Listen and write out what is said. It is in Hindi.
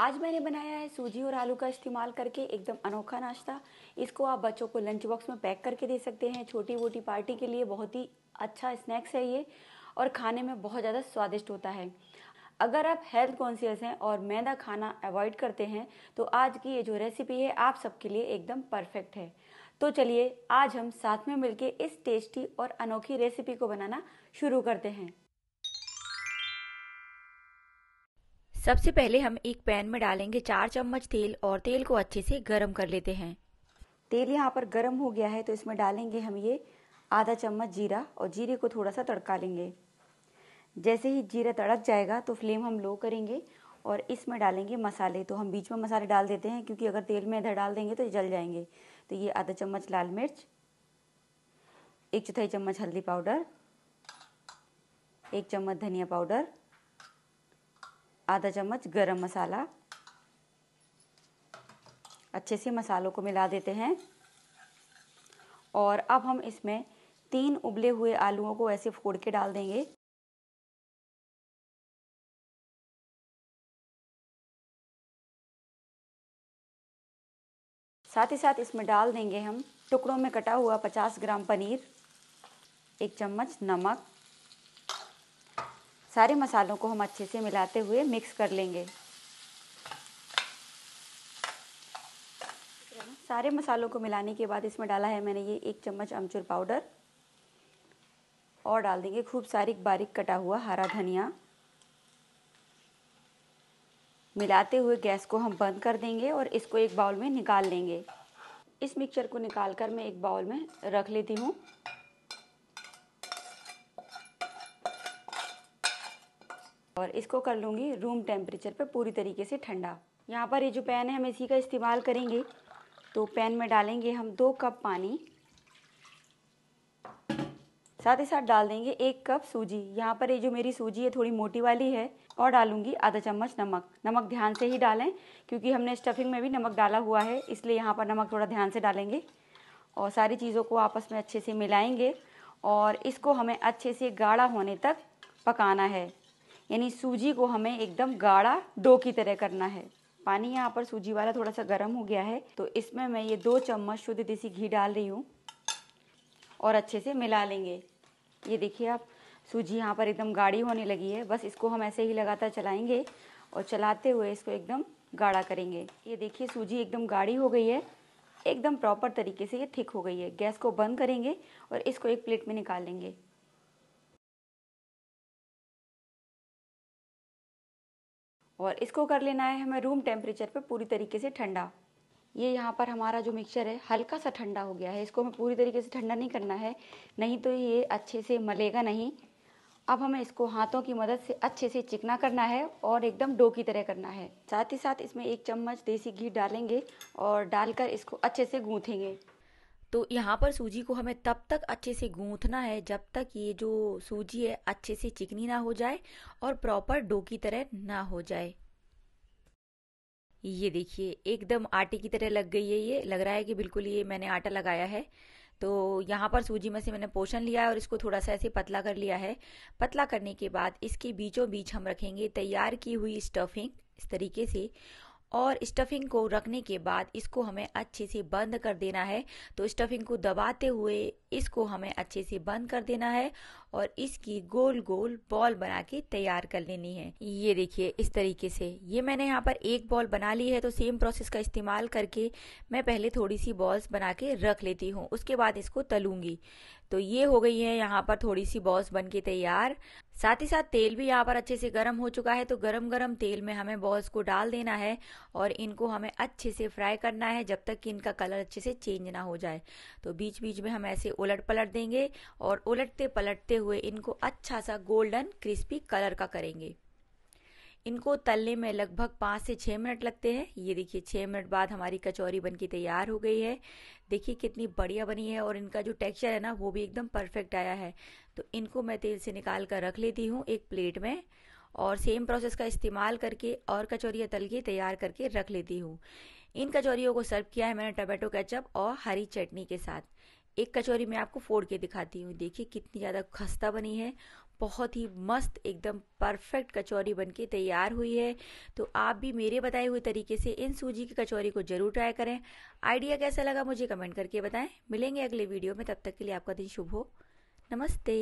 आज मैंने बनाया है सूजी और आलू का इस्तेमाल करके एकदम अनोखा नाश्ता इसको आप बच्चों को लंच बॉक्स में पैक करके दे सकते हैं छोटी मोटी पार्टी के लिए बहुत ही अच्छा स्नैक्स है ये और खाने में बहुत ज़्यादा स्वादिष्ट होता है अगर आप हेल्थ कॉन्शियस हैं और मैदा खाना अवॉइड करते हैं तो आज की ये जो रेसिपी है आप सबके लिए एकदम परफेक्ट है तो चलिए आज हम साथ में मिलके इस टेस्टी और अनोखी रेसिपी को बनाना शुरू करते हैं सबसे पहले हम एक पैन में डालेंगे चार चम्मच तेल और तेल को अच्छे से गर्म कर लेते हैं तेल यहाँ पर गर्म हो गया है तो इसमें डालेंगे हम ये आधा चम्मच जीरा और जीरे को थोड़ा सा तड़का लेंगे जैसे ही जीरा तड़क जाएगा तो फ्लेम हम लो करेंगे और इसमें डालेंगे मसाले तो हम बीच में मसाले डाल देते हैं क्योंकि अगर तेल में इधर डाल देंगे तो जल जाएंगे तो ये आधा चम्मच लाल मिर्च एक चौथाई चम्मच हल्दी पाउडर एक चम्मच धनिया पाउडर आधा चम्मच गरम मसाला अच्छे से मसालों को मिला देते हैं और अब हम इसमें तीन उबले हुए आलूओं को ऐसे फोड़ के डाल देंगे साथ ही साथ इसमें डाल देंगे हम टुकड़ों में कटा हुआ 50 ग्राम पनीर एक चम्मच नमक सारे मसालों को हम अच्छे से मिलाते हुए मिक्स कर लेंगे सारे मसालों को मिलाने के बाद इसमें डाला है मैंने ये एक चम्मच अमचूर पाउडर और डाल देंगे खूब सारी बारीक कटा हुआ हरा धनिया मिलाते हुए गैस को हम बंद कर देंगे और इसको एक बाउल में निकाल लेंगे इस मिक्सचर को निकाल कर मैं एक बाउल में रख लेती हूँ और इसको कर लूँगी रूम टेम्परेचर पर पूरी तरीके से ठंडा यहाँ पर ये जो पैन है हम इसी का इस्तेमाल करेंगे तो पैन में डालेंगे हम दो कप पानी साथ ही साथ डाल देंगे एक कप सूजी यहाँ पर ये जो मेरी सूजी है थोड़ी मोटी वाली है और डालूंगी आधा चम्मच नमक नमक ध्यान से ही डालें क्योंकि हमने स्टफिंग में भी नमक डाला हुआ है इसलिए यहाँ पर नमक थोड़ा ध्यान से डालेंगे और सारी चीज़ों को आपस में अच्छे से मिलाएंगे और इसको हमें अच्छे से गाढ़ा होने तक पकाना है यानी सूजी को हमें एकदम गाढ़ा डो की तरह करना है पानी यहाँ पर सूजी वाला थोड़ा सा गर्म हो गया है तो इसमें मैं ये दो चम्मच शुद्ध देसी घी डाल रही हूँ और अच्छे से मिला लेंगे ये देखिए आप सूजी यहाँ पर एकदम गाढ़ी होने लगी है बस इसको हम ऐसे ही लगातार चलाएंगे और चलाते हुए इसको एकदम गाढ़ा करेंगे ये देखिए सूजी एकदम गाढ़ी हो गई है एकदम प्रॉपर तरीके से ये ठीक हो गई है गैस को बंद करेंगे और इसको एक प्लेट में निकाल लेंगे और इसको कर लेना है हमें रूम टेम्परेचर पे पूरी तरीके से ठंडा ये यहाँ पर हमारा जो मिक्सचर है हल्का सा ठंडा हो गया है इसको हमें पूरी तरीके से ठंडा नहीं करना है नहीं तो ये अच्छे से मलेगा नहीं अब हमें इसको हाथों की मदद से अच्छे से चिकना करना है और एकदम डो की तरह करना है साथ ही साथ इसमें एक चम्मच देसी घी डालेंगे और डालकर इसको अच्छे से गूँथेंगे तो यहाँ पर सूजी को हमें तब तक अच्छे से गूंथना है जब तक ये जो सूजी है अच्छे से चिकनी ना हो जाए और प्रॉपर डो की तरह ना हो जाए ये देखिए एकदम आटे की तरह लग गई है ये लग रहा है कि बिल्कुल ये मैंने आटा लगाया है तो यहाँ पर सूजी में से मैंने पोषण लिया है और इसको थोड़ा सा ऐसे पतला कर लिया है पतला करने के बाद इसके बीचों बीच हम रखेंगे तैयार की हुई स्टफिंग इस तरीके से और स्टफिंग को रखने के बाद इसको हमें अच्छे से बंद कर देना है तो स्टफिंग को दबाते हुए इसको हमें अच्छे से बंद कर देना है और इसकी गोल गोल बॉल बना के तैयार कर लेनी है ये देखिए इस तरीके से ये मैंने यहाँ पर एक बॉल बना ली है तो सेम प्रोसेस का इस्तेमाल करके मैं पहले थोड़ी सी बॉल्स बना के रख लेती हूँ उसके बाद इसको तलूंगी तो ये हो गई है यहाँ पर थोड़ी सी बॉल्स बन के तैयार साथ ही साथ तेल भी यहाँ पर अच्छे से गर्म हो चुका है तो गर्म गर्म तेल में हमें बॉल्स को डाल देना है और इनको हमें अच्छे से फ्राई करना है जब तक कि इनका कलर अच्छे से चेंज ना हो जाए तो बीच बीच में हम ऐसे उलट पलट देंगे और उलटते पलटते हुए इनको अच्छा सा गोल्डन क्रिस्पी कलर का करेंगे इनको तलने में लगभग पाँच से छः मिनट लगते हैं ये देखिए छः मिनट बाद हमारी कचौरी बनके तैयार हो गई है देखिए कितनी बढ़िया बनी है और इनका जो टेक्सचर है ना वो भी एकदम परफेक्ट आया है तो इनको मैं तेल से निकाल कर रख लेती हूँ एक प्लेट में और सेम प्रोसेस का इस्तेमाल करके और कचौरियाँ तल के तैयार करके रख लेती हूँ इन कचौरियों को सर्व किया है मैंने टमाटो केचप और हरी चटनी के साथ एक कचौरी मैं आपको फोड़ के दिखाती हूँ देखिए कितनी ज़्यादा खस्ता बनी है बहुत ही मस्त एकदम परफेक्ट कचौरी बनके तैयार हुई है तो आप भी मेरे बताए हुए तरीके से इन सूजी की कचौरी को जरूर ट्राई करें आइडिया कैसा लगा मुझे कमेंट करके बताएं मिलेंगे अगले वीडियो में तब तक के लिए आपका दिन शुभ हो नमस्ते